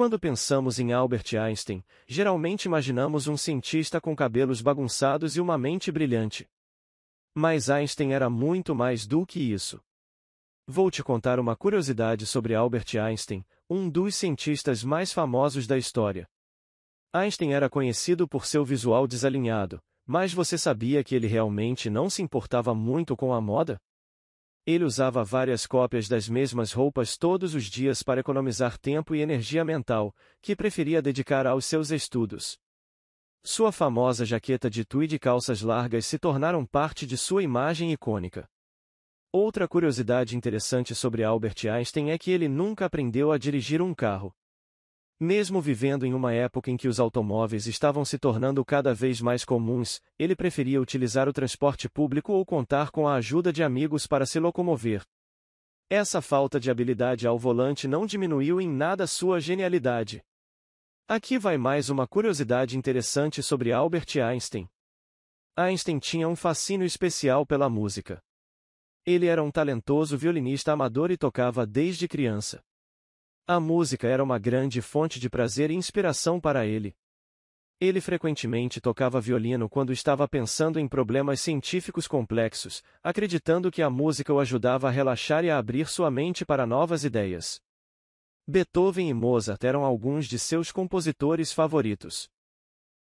Quando pensamos em Albert Einstein, geralmente imaginamos um cientista com cabelos bagunçados e uma mente brilhante. Mas Einstein era muito mais do que isso. Vou te contar uma curiosidade sobre Albert Einstein, um dos cientistas mais famosos da história. Einstein era conhecido por seu visual desalinhado, mas você sabia que ele realmente não se importava muito com a moda? Ele usava várias cópias das mesmas roupas todos os dias para economizar tempo e energia mental, que preferia dedicar aos seus estudos. Sua famosa jaqueta de tweed e calças largas se tornaram parte de sua imagem icônica. Outra curiosidade interessante sobre Albert Einstein é que ele nunca aprendeu a dirigir um carro. Mesmo vivendo em uma época em que os automóveis estavam se tornando cada vez mais comuns, ele preferia utilizar o transporte público ou contar com a ajuda de amigos para se locomover. Essa falta de habilidade ao volante não diminuiu em nada sua genialidade. Aqui vai mais uma curiosidade interessante sobre Albert Einstein. Einstein tinha um fascínio especial pela música. Ele era um talentoso violinista amador e tocava desde criança. A música era uma grande fonte de prazer e inspiração para ele. Ele frequentemente tocava violino quando estava pensando em problemas científicos complexos, acreditando que a música o ajudava a relaxar e a abrir sua mente para novas ideias. Beethoven e Mozart eram alguns de seus compositores favoritos.